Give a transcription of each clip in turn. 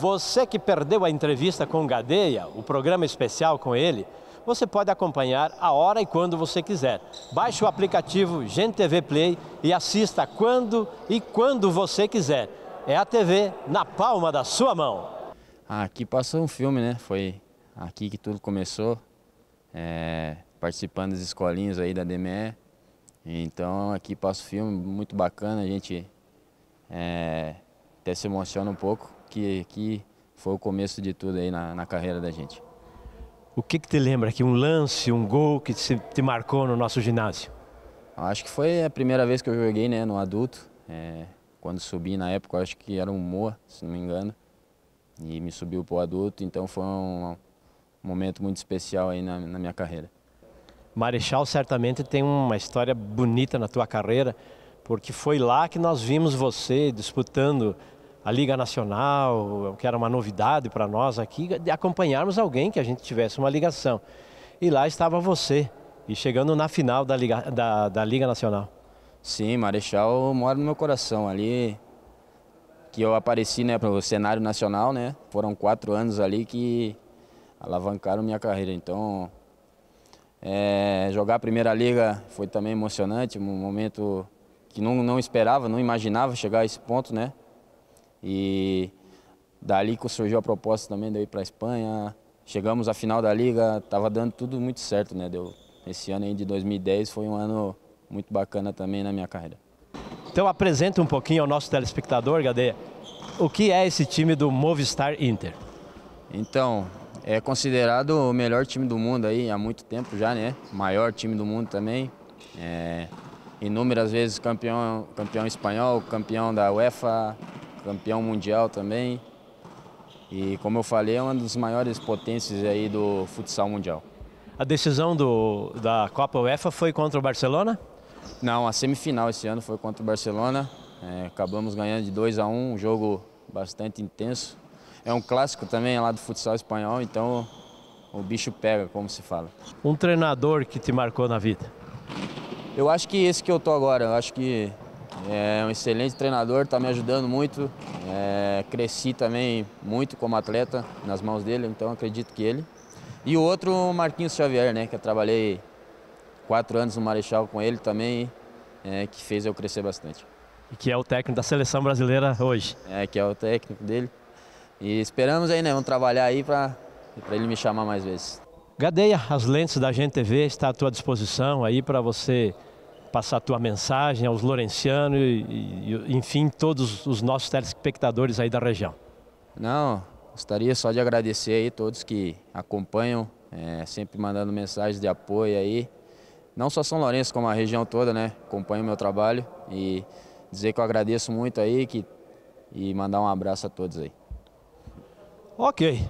Você que perdeu a entrevista com Gadeia, o programa especial com ele, você pode acompanhar a hora e quando você quiser. Baixe o aplicativo TV Play e assista quando e quando você quiser. É a TV na palma da sua mão. Aqui passou um filme, né? Foi aqui que tudo começou, é, participando das escolinhas aí da DME. Então aqui passa o filme, muito bacana, a gente é, até se emociona um pouco que, que foi o começo de tudo aí na, na carreira da gente. O que, que te lembra aqui? Um lance, um gol que te, te marcou no nosso ginásio? Acho que foi a primeira vez que eu joguei né, no adulto. É, quando subi na época, acho que era um Moa, se não me engano. E me subiu para o adulto, então foi um, um, momento muito especial aí na, na minha carreira. Marechal certamente tem uma história bonita na tua carreira, porque foi lá que nós vimos você disputando a Liga Nacional, que era uma novidade para nós aqui, de acompanharmos alguém que a gente tivesse uma ligação. E lá estava você, e chegando na final da Liga, da, da Liga Nacional. Sim, Marechal mora no meu coração ali, que eu apareci né, para o cenário nacional, né? Foram quatro anos ali que alavancaram minha carreira. Então, é, jogar a primeira liga foi também emocionante, um momento que não, não esperava, não imaginava chegar a esse ponto, né? E dali que surgiu a proposta também de eu ir para a Espanha. Chegamos à final da liga, estava dando tudo muito certo, né? Deu. Esse ano aí de 2010 foi um ano muito bacana também na minha carreira. Então apresenta um pouquinho ao nosso telespectador, Gadê, o que é esse time do Movistar Inter? Então, é considerado o melhor time do mundo aí há muito tempo já, né? Maior time do mundo também. É, inúmeras vezes campeão, campeão espanhol, campeão da UEFA, campeão mundial também. E como eu falei, é uma das maiores potências aí do futsal mundial. A decisão do, da Copa UEFA foi contra o Barcelona? Não, a semifinal esse ano foi contra o Barcelona. É, acabamos ganhando de 2 a 1 um, um jogo bastante intenso. É um clássico também lá do futsal espanhol, então o bicho pega, como se fala. Um treinador que te marcou na vida? Eu acho que esse que eu tô agora, eu acho que é um excelente treinador, está me ajudando muito. É, cresci também muito como atleta nas mãos dele, então acredito que ele. E o outro, o Marquinhos Xavier, né, que eu trabalhei quatro anos no Marechal com ele também, é, que fez eu crescer bastante. E que é o técnico da seleção brasileira hoje. É, que é o técnico dele. E esperamos aí, né? Vamos trabalhar aí para ele me chamar mais vezes. Gadeia, as lentes da GNTV está à tua disposição aí para você passar a tua mensagem aos Lorenciano e, e, enfim, todos os nossos telespectadores aí da região. Não, gostaria só de agradecer aí todos que acompanham, é, sempre mandando mensagens de apoio aí. Não só São Lourenço, como a região toda, né? Acompanha o meu trabalho e dizer que eu agradeço muito aí que, e mandar um abraço a todos aí. Ok.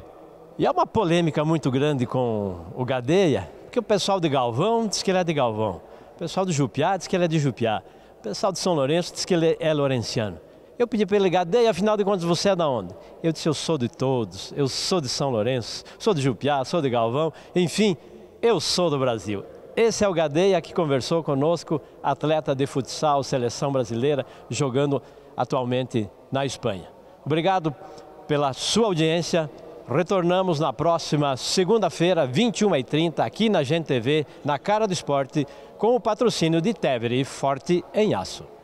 E há uma polêmica muito grande com o Gadeia, porque o pessoal de Galvão diz que ele é de Galvão. O pessoal do Jupiá diz que ele é de Jupiá. O pessoal de São Lourenço diz que ele é lorenciano. Eu pedi para ele ligar, daí afinal de contas você é da onde? Eu disse, eu sou de todos, eu sou de São Lourenço, sou de Jupiá, sou de Galvão, enfim, eu sou do Brasil. Esse é o Gadeia que conversou conosco, atleta de futsal, seleção brasileira, jogando atualmente na Espanha. Obrigado pela sua audiência. Retornamos na próxima segunda-feira, 21h30, aqui na Gente TV, na Cara do Esporte, com o patrocínio de Tevere Forte em Aço.